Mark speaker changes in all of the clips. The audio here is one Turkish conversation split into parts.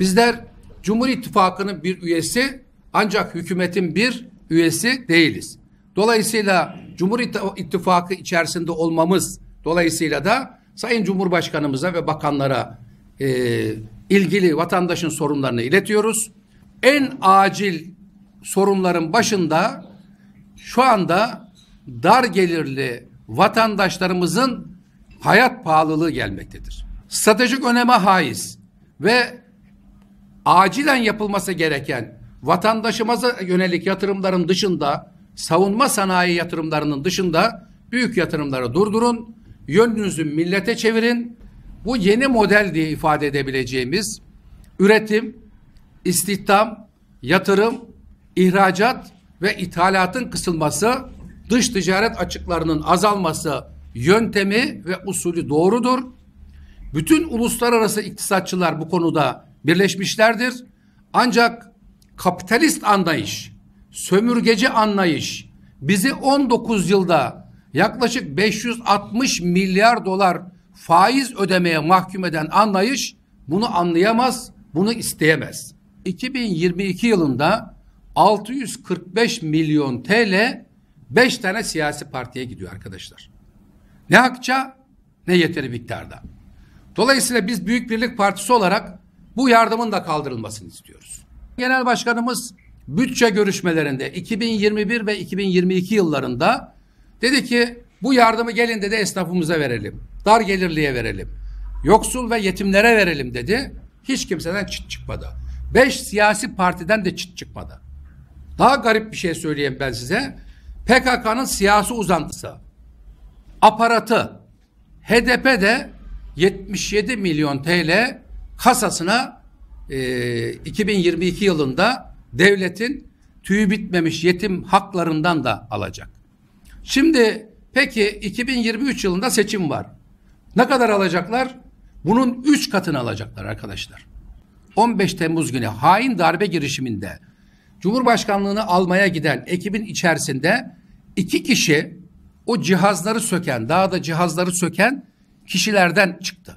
Speaker 1: Bizler Cumhur İttifakı'nın bir üyesi ancak hükümetin bir üyesi değiliz. Dolayısıyla Cumhur İttifakı içerisinde olmamız dolayısıyla da Sayın Cumhurbaşkanımıza ve bakanlara e, ilgili vatandaşın sorunlarını iletiyoruz. En acil sorunların başında şu anda dar gelirli vatandaşlarımızın hayat pahalılığı gelmektedir. Stratejik öneme haiz ve acilen yapılması gereken vatandaşımıza yönelik yatırımların dışında savunma sanayi yatırımlarının dışında büyük yatırımları durdurun, yönünüzü millete çevirin. Bu yeni model diye ifade edebileceğimiz üretim, istihdam, yatırım, ihracat ve ithalatın kısılması, dış ticaret açıklarının azalması yöntemi ve usulü doğrudur. Bütün uluslararası iktisatçılar bu konuda birleşmişlerdir. Ancak kapitalist anlayış, sömürgeci anlayış bizi 19 yılda yaklaşık 560 milyar dolar faiz ödemeye mahkum eden anlayış bunu anlayamaz, bunu isteyemez. 2022 yılında 645 milyon TL 5 tane siyasi partiye gidiyor arkadaşlar. Ne akça, ne yeteri miktarda. Dolayısıyla biz Büyük Birlik Partisi olarak bu yardımın da kaldırılmasını istiyoruz. Genel Başkanımız bütçe görüşmelerinde 2021 ve 2022 yıllarında dedi ki bu yardımı gelin de esnafımıza verelim. Dar gelirliye verelim. Yoksul ve yetimlere verelim dedi. Hiç kimseden çıt çıkmadı. Beş siyasi partiden de çıt çıkmadı. Daha garip bir şey söyleyeyim ben size. PKK'nın siyasi uzantısı, aparatı, HDP'de 77 milyon TL kasasına e, 2022 yılında devletin tüyü bitmemiş yetim haklarından da alacak. Şimdi peki 2023 yılında seçim var. Ne kadar alacaklar? Bunun 3 katını alacaklar arkadaşlar. 15 Temmuz günü hain darbe girişiminde Cumhurbaşkanlığını almaya giden ekibin içerisinde iki kişi o cihazları söken, daha da cihazları söken kişilerden çıktı.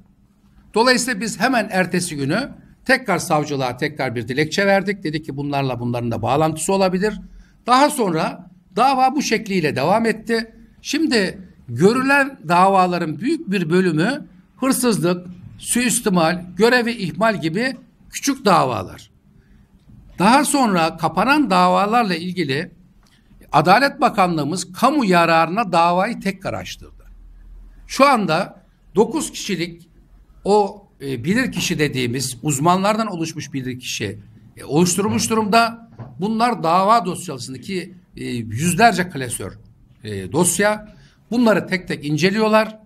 Speaker 1: Dolayısıyla biz hemen ertesi günü tekrar savcılığa tekrar bir dilekçe verdik. Dedi ki bunlarla bunların da bağlantısı olabilir. Daha sonra dava bu şekliyle devam etti. Şimdi görülen davaların büyük bir bölümü hırsızlık, suistimal, görevi ihmal gibi küçük davalar. Daha sonra kapanan davalarla ilgili Adalet Bakanlığımız kamu yararına davayı tekrar açtırdı. Şu anda 9 kişilik o e, bilir kişi dediğimiz uzmanlardan oluşmuş bilir kişi e, oluşturmuş durumda. Bunlar dava dosyasındaki e, yüzlerce klasör e, dosya. Bunları tek tek inceliyorlar.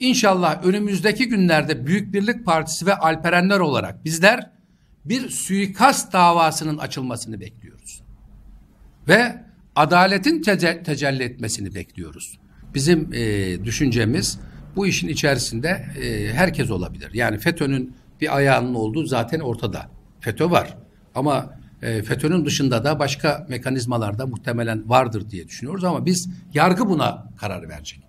Speaker 1: İnşallah önümüzdeki günlerde Büyük Birlik Partisi ve Alperenler olarak bizler bir suikast davasının açılmasını bekliyoruz. Ve adaletin tecell tecelli etmesini bekliyoruz. Bizim e, düşüncemiz bu işin içerisinde e, herkes olabilir. Yani FETÖ'nün bir ayağının olduğu zaten ortada. FETÖ var ama e, FETÖ'nün dışında da başka mekanizmalarda muhtemelen vardır diye düşünüyoruz ama biz yargı buna karar verecek.